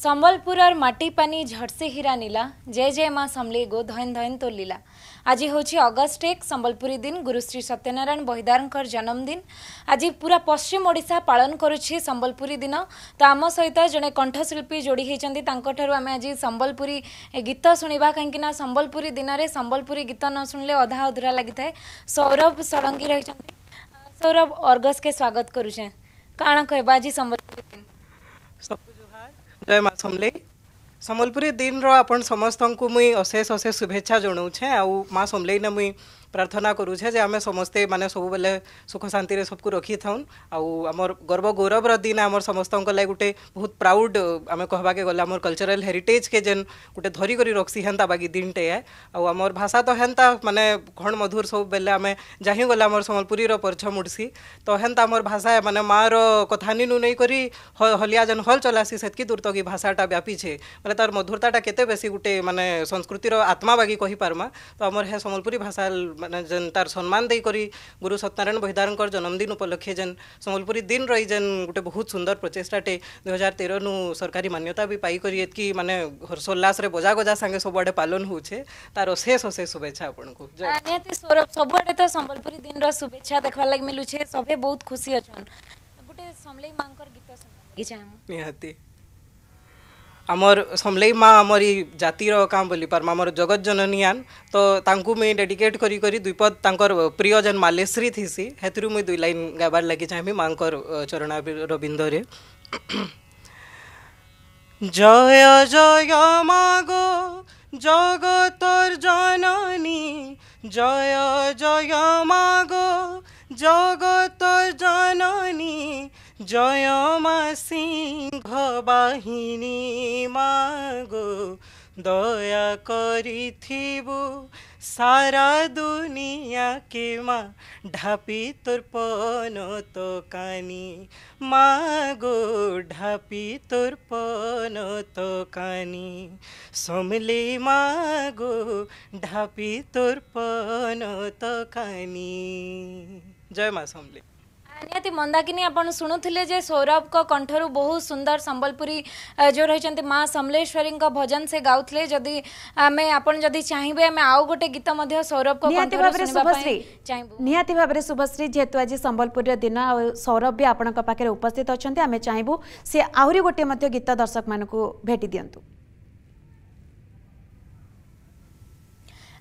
ସମ୍ବଲପୁରର ମାଟିପାନି ଝଡ଼ସି ହୀରା ନୀଲା ଜେ ଜେ ମା ସମ୍ଲିଗୁ ଧଇନ୍ ଧଇନ୍ ତୋଲିଲା ଆଜି ହେଉଛି ଅଗଷ୍ଟ ଏକ ସମ୍ବଲପୁରୀ ଦିନ ଗୁରୁଶ୍ରୀ ସତ୍ୟନାରାୟଣ ବହିଦାରଙ୍କ ଜନ୍ମଦିନ ଆଜି ପୁରା ପଶ୍ଚିମ ଓଡ଼ିଶା ପାଳନ କରୁଛି ସମ୍ବଲପୁରୀ ଦିନ ତ ଆମ ସହିତ ଜଣେ କଣ୍ଠଶିଳ୍ପୀ ଯୋଡ଼ି ହୋଇଛନ୍ତି ତାଙ୍କଠାରୁ ଆମେ ଆଜି ସମ୍ବଲପୁରୀ ଗୀତ ଶୁଣିବା କାହିଁକିନା ସମ୍ବଲପୁରୀ ଦିନରେ ସମ୍ବଲପୁରୀ ଗୀତ ନ ଶୁଣିଲେ ଅଧା ଅଧୁରା ଲାଗିଥାଏ ସୌରଭ ଷଡ଼ଙ୍ଗୀ ରହିଛନ୍ତି ସୌରଭ ଅର୍ଗସ୍କେ ସ୍ୱାଗତ କରୁଛେ କାଣ କହିବା ଆଜି ସମ୍ବଲପୁରୀ ଦିନ জয় মা ସମଲେଇ ସମ୍ବଲପୁରୀ ଦିନର ଆପଣ ସମସ୍ତଙ୍କୁ ମୁଇଁ ଅଶେଷ ଅଶେଷ ଶୁଭେଚ୍ଛା ଜଣାଉଛେ ଆଉ ମା ସମଲେଇନା ମୁଇଁ ପ୍ରାର୍ଥନା କରୁଛେ ଯେ ଆମେ ସମସ୍ତେ ମାନେ ସବୁବେଳେ ସୁଖ ଶାନ୍ତିରେ ସବକୁ ରଖିଥାଉନ୍ ଆଉ ଆମର ଗର୍ବ ଗୌରବର ଦିନ ଆମର ସମସ୍ତଙ୍କ ଲାଗି ଗୋଟେ ବହୁତ ପ୍ରାଉଡ଼ ଆମେ କହିବାକେ ଗଲେ ଆମର କଲଚରାଲ ହେରିଟେଜ୍କେ ଯେନ୍ ଗୋଟେ ଧରିକରି ରଖ୍ସି ହେନ୍ତା ବାକି ଦିନଟେ ଏ ଆଉ ଆମର ଭାଷା ତ ହେନ୍ତା ମାନେ ଘଣ ମଧୁର ସବୁବେଳେ ଆମେ ଯାହିଁ ଗଲେ ଆମର ସମ୍ବଲପୁରୀର ପରିଚୟ ଉଠ୍ସି ତ ହେନ୍ତା ଆମର ଭାଷା ମାନେ ମାଆର କଥା ନିନୁ ନେଇକରି ହଲିଆ ଯେନ୍ ହଲ୍ ଚଲାସି ସେତ୍କି ଦୂର ତକ ଭାଷାଟା ବ୍ୟାପିଛେ ବୋଲେ ତାର ମଧୁରତାଟା କେତେ ବେଶୀ ଗୋଟେ ମାନେ ସଂସ୍କୃତିର ଆତ୍ମା ବାକି କହିପାର୍ମା ତ ଆମର ହେ ସମ୍ବଲପୁରୀ ଭାଷା মানে ଯେନ୍ ତାର୍ ସମ୍ମାନ ଦେଇକରି ଗୁରୁ ସତ୍ୟନାରାୟଣ ବହିଦାରଙ୍କର ଜନ୍ମଦିନ ଉପଲକ୍ଷେ ଯେନ୍ ସମ୍ବଲପୁରୀ ଦିନ ରହି ଯେନ୍ ଗୋଟେ ବହୁତ ସୁନ୍ଦର ପ୍ରଚେଷ୍ଟାଟେ ଦୁଇ ହଜାର ତେରନୁ ସରକାରୀ ମାନ୍ୟତା ବି ପାଇକରି ଏତ୍କି ମାନେ ହର୍ଷୋଲ୍ଲାସରେ ବଜା ଗଜା ସାଙ୍ଗେ ସବୁଆଡ଼େ ପାଲନ ହେଉଛେ ତାର ଅଶେଷ ଅଶେଷ ଶୁଭେଚ୍ଛା ଆପଣଙ୍କୁ ନିହାତି ସୌରଭ ସବୁଆଡ଼େ ତ ସମ୍ବଲପୁରୀ ଦିନର ଶୁଭେଚ୍ଛା ଦେଖ୍ବାର୍ ଲାଗି ମିଲୁଛେ ସଭେ ବହୁତ ଖୁସି ଅଛନ୍ ଗୋଟେ ସମଲେଇ ମାଙ୍କର ଗୀତ ନିହାତି আমার ସମଲେଇ ମା ଆମରି ଜାତିର କାଁ ବୋଲି ପାର୍ମା ଆମର ଜଗତ ଜନନୀଆନ ତ ତାଙ୍କୁ ମୁଇଁ ଡେଡିକେଟ୍ କରି କରି ଦୁଇପଦ ତାଙ୍କର ପ୍ରିୟ ଯେନ୍ ମାଲେଶ୍ରୀ ଥିସି ହେଥିରୁ ମୁଇଁ ଦୁଇ ଲାଇନ୍ ଗାଇବାର୍ ଲାଗି ଚାହିଁବି ମାଙ୍କର ଚରଣାରବିନ୍ଦରେ জয় জয় মাগো জগতর জননী জয় জয় মাগো জগত जय मिंह बाहिनी मागो दया करी सारा दुनिया के मा ढापी तोर पनो तो कानी मागो ढापी तोर पनो तो कानी समले मागो ढापी तोर पनो तो कानी जय मा समली ନିହାତି ମନ୍ଦାକିନୀ ଆପଣ ଶୁଣୁଥିଲେ ଯେ ସୌରଭଙ୍କ କଣ୍ଠରୁ ବହୁତ ସୁନ୍ଦର ସମ୍ବଲପୁରୀ ଯେଉଁ ରହିଛନ୍ତି ମା ସମଲେଶ୍ୱରୀଙ୍କ ଭଜନ ସେ ଗାଉଥିଲେ ଯଦି ଆମେ ଆପଣ ଯଦି ଚାହିଁବେ ଆମେ ଆଉ ଗୋଟେ ଗୀତ ମଧ୍ୟ ସୌରଭଙ୍କ ନିହାତି ଭାବରେ ଶୁଭଶ୍ରୀ ନିହାତି ଭାବରେ ଶୁଭଶ୍ରୀ ଯେହେତୁ ଆଜି ସମ୍ବଲପୁରୀର ଦିନ ଆଉ ସୌରଭ ବି ଆପଣଙ୍କ ପାଖରେ ଉପସ୍ଥିତ ଅଛନ୍ତି ଆମେ ଚାହିଁବୁ ସେ ଆହୁରି ଗୋଟିଏ ମଧ୍ୟ ଗୀତ ଦର୍ଶକମାନଙ୍କୁ ଭେଟି ଦିଅନ୍ତୁ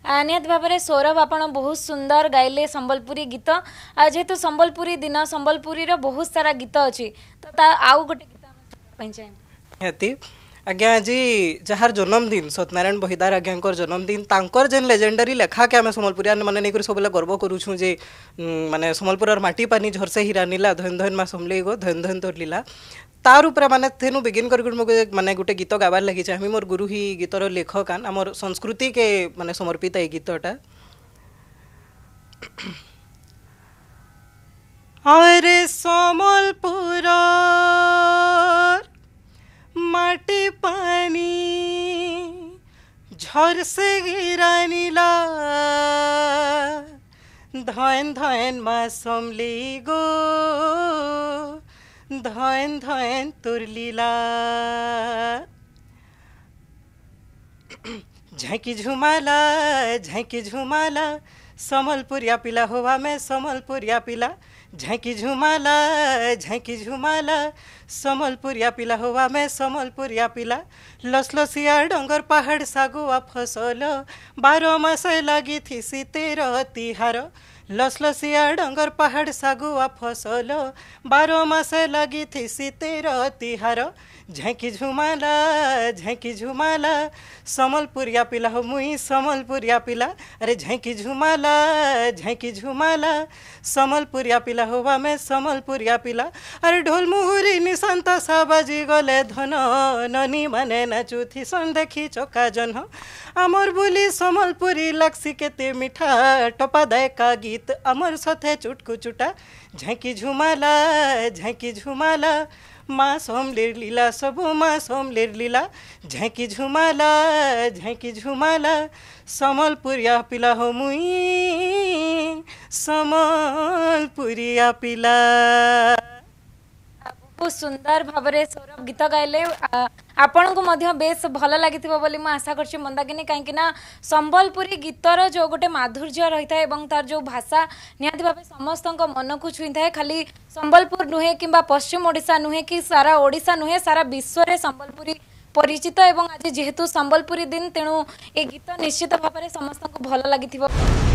ନିହାତି ଭାବରେ ସୌରଭ ଆପଣ ବହୁତ ସୁନ୍ଦର ଗାଇଲେ ସମ୍ବଲପୁରୀ ଗୀତ ଆଉ ଯେହେତୁ ସମ୍ବଲପୁରୀ ଦିନ ସମ୍ବଲପୁରୀର ବହୁତ ସାରା ଗୀତ ଅଛି ତ ତା ଆଉ ଗୋଟେ ଗୀତ ଆମେ ଚାହିଁବୁ आज्ञा आज जहाँ जन्मदिन सत्यनारायण बहिदार आज्ञा जन्मदिन तर जेन लेजेडरी लेखा के आम समलपुरिया मैंने नहीं कर सब गर्व करूँ जे मानने समलपुर मटी पानी झरसे हीरानीला धन धन मा समले गो धन धन तोर लीला तार उपरे मैंने तेनु बिगिन कर मैंने गोटे गीत गाबार लगी चाहे मोर गुरु ही गीतर लेखक आम संस्कृति के मैंने समर्पित ये गीतटा अरे समलपुरा हर से गिरानीला धन धन मासमली गो धन धन तुरलीला झैकी झुमाला झैकी झुमाला समलपुरिया पिला हुआ मैं समलपुरिया पिला झंकी झुमाला झंकी झुमाला समलपुरिया पिला हुआ मैं समलपुरिया पिला लसलसिया डंगर पहाड़ सागुआ फसल बार मास लगी थी सीते रहती हार लसलसिया डंगर पहाड़ सगुआ फसल बार मस लगी थी सीतेर तिहार झेंकी झुमाला झेंकी झुमाला समलपुरिया पिला हो मुई समलपुरिया पिला अरे झेंकी झुमाला झेंकी झुमाला समलपुरिया पिला हो में समलपुरिया पिला अरे ढोल मुहुरी निशांत साबाजी गले धन ननी माने नाचु सन देखी चका जन आमर बुली समलपुरी लगसी केते मिठा टपा का गी गीत अमर सथे चुटकु चुटा झंकी झुमाला झंकी झुमाला माँ सोमलेर लीला सबो माँ सोमलेर लीला झंकी झुमाला झंकी झुमाला समलपुरिया पिला हो मुई समलपुरिया पिला खूप सुंदर भाव सौरभ गीत गायले ଆପଣଙ୍କୁ ମଧ୍ୟ ବେଶ ଭଲ ଲାଗିଥିବ ବୋଲି ମୁଁ ଆଶା କରୁଛି ମନ୍ଦାକିନୀ କାହିଁକି ନା ସମ୍ବଲପୁରୀ ଗୀତର ଯେଉଁ ଗୋଟେ ମାଧୁର୍ଯ୍ୟ ରହିଥାଏ ଏବଂ ତାର ଯେଉଁ ଭାଷା ନିହାତି ଭାବେ ସମସ୍ତଙ୍କ ମନକୁ ଛୁଇଁଥାଏ ଖାଲି ସମ୍ବଲପୁର ନୁହେଁ କିମ୍ବା ପଶ୍ଚିମ ଓଡ଼ିଶା ନୁହେଁ କି ସାରା ଓଡ଼ିଶା ନୁହେଁ ସାରା ବିଶ୍ୱରେ ସମ୍ବଲପୁରୀ ପରିଚିତ ଏବଂ ଆଜି ଯେହେତୁ ସମ୍ବଲପୁରୀ ଦିନ ତେଣୁ ଏ ଗୀତ ନିଶ୍ଚିତ ଭାବରେ ସମସ୍ତଙ୍କୁ ଭଲ ଲାଗିଥିବ